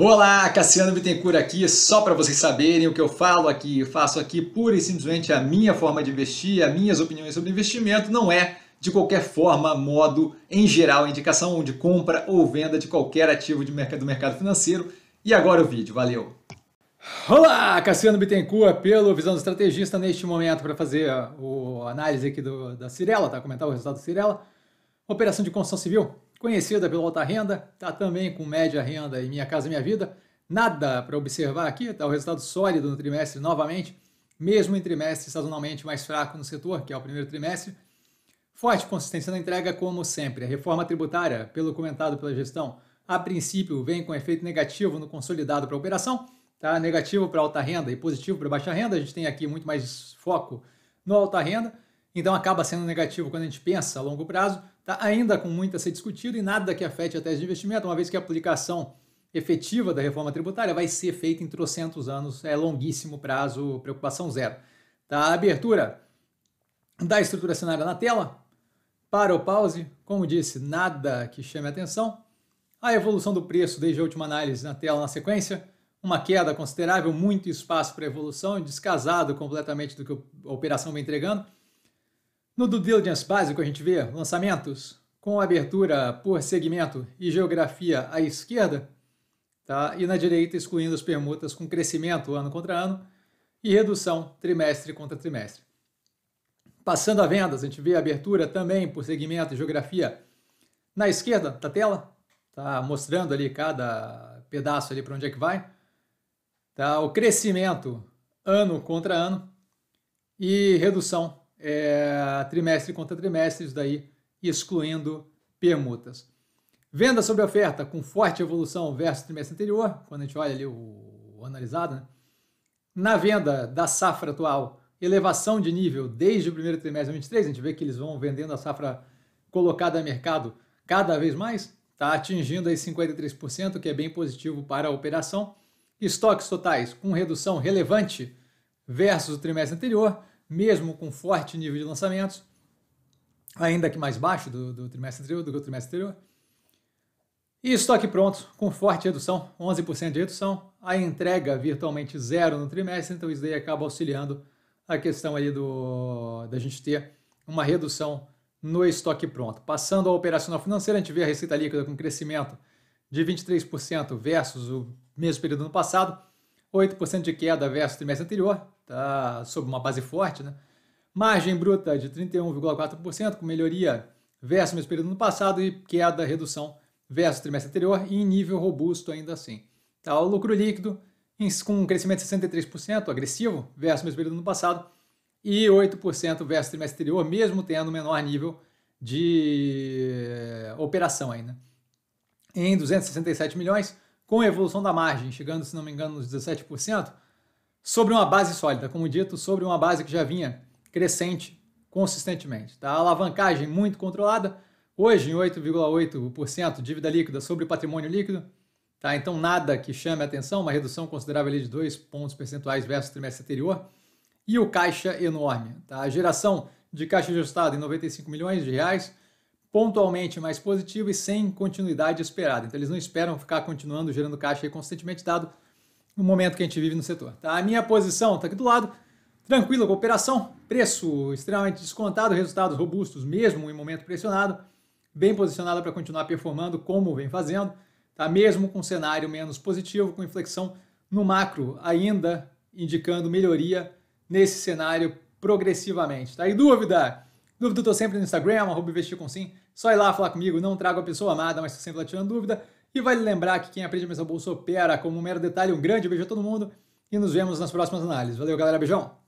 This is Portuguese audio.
Olá, Cassiano Bittencourt aqui, só para vocês saberem o que eu falo aqui, eu faço aqui pura e simplesmente a minha forma de investir, as minhas opiniões sobre investimento, não é de qualquer forma, modo, em geral, indicação de compra ou venda de qualquer ativo de mercado, do mercado financeiro. E agora o vídeo, valeu! Olá, Cassiano Bittencourt, pelo Visão do Estrategista, neste momento para fazer a análise aqui do, da Cirela, tá? comentar o resultado da Cirela, operação de construção civil, conhecida pelo Alta Renda, está também com média renda em Minha Casa Minha Vida. Nada para observar aqui, está o resultado sólido no trimestre novamente, mesmo em trimestre sazonalmente mais fraco no setor, que é o primeiro trimestre. Forte consistência na entrega, como sempre. A reforma tributária, pelo comentado pela gestão, a princípio vem com efeito negativo no consolidado para a operação, tá? negativo para alta renda e positivo para baixa renda. A gente tem aqui muito mais foco no alta renda, então acaba sendo negativo quando a gente pensa a longo prazo, Tá ainda com muito a ser discutido e nada que afete a tese de investimento, uma vez que a aplicação efetiva da reforma tributária vai ser feita em trocentos anos, é longuíssimo prazo, preocupação zero. Tá? A abertura da estrutura cenária na tela, para o pause, como disse, nada que chame atenção. A evolução do preço desde a última análise na tela na sequência, uma queda considerável, muito espaço para evolução, descasado completamente do que a operação vem entregando. No due diligence básico, a gente vê lançamentos com abertura por segmento e geografia à esquerda, tá? e na direita, excluindo as permutas com crescimento ano contra ano e redução trimestre contra trimestre. Passando a vendas, a gente vê abertura também por segmento e geografia na esquerda da tela, tá? mostrando ali cada pedaço ali para onde é que vai. Tá? O crescimento ano contra ano e redução é, trimestre contra trimestre, isso daí excluindo permutas. Venda sobre oferta com forte evolução versus trimestre anterior, quando a gente olha ali o, o analisado, né? Na venda da safra atual, elevação de nível desde o primeiro trimestre de 2023, a gente vê que eles vão vendendo a safra colocada a mercado cada vez mais, está atingindo aí 53%, que é bem positivo para a operação. Estoques totais com redução relevante versus o trimestre anterior mesmo com forte nível de lançamentos, ainda que mais baixo do, do trimestre anterior do que o trimestre anterior. E estoque pronto, com forte redução, 11% de redução, a entrega virtualmente zero no trimestre, então isso daí acaba auxiliando a questão aí do, da gente ter uma redução no estoque pronto. Passando ao operacional financeiro, a gente vê a receita líquida com crescimento de 23% versus o mesmo período no passado, 8% de queda versus o trimestre anterior, está sob uma base forte, né? Margem bruta de 31,4%, com melhoria versus o mesmo período no passado e queda, redução versus o trimestre anterior e em nível robusto ainda assim. Tá, o lucro líquido com um crescimento de 63%, agressivo, versus o mesmo período no passado, e 8% versus o trimestre anterior, mesmo tendo menor nível de eh, operação ainda. Né? Em 267 milhões, com a evolução da margem, chegando, se não me engano, nos 17%, sobre uma base sólida, como dito, sobre uma base que já vinha crescente consistentemente. Tá? A alavancagem muito controlada, hoje em 8,8% dívida líquida sobre patrimônio líquido. Tá? Então, nada que chame a atenção, uma redução considerável de 2 pontos percentuais versus o trimestre anterior. E o caixa enorme. Tá? A geração de caixa ajustada em 95 milhões de reais, pontualmente mais positivo e sem continuidade esperada. Então, eles não esperam ficar continuando gerando caixa constantemente, dado no momento que a gente vive no setor. Tá? A minha posição está aqui do lado, tranquila com a operação, preço extremamente descontado, resultados robustos mesmo em momento pressionado, bem posicionada para continuar performando como vem fazendo, tá? mesmo com cenário menos positivo, com inflexão no macro ainda indicando melhoria nesse cenário progressivamente. Tá? E dúvida? Dúvida estou sempre no Instagram, arroba investir com sim. Só ir lá falar comigo, não trago a pessoa amada, mas estou sempre lá tirando dúvida. E vale lembrar que quem aprende a mesa bolsa opera como um mero detalhe. Um grande beijo a todo mundo e nos vemos nas próximas análises. Valeu, galera. Beijão!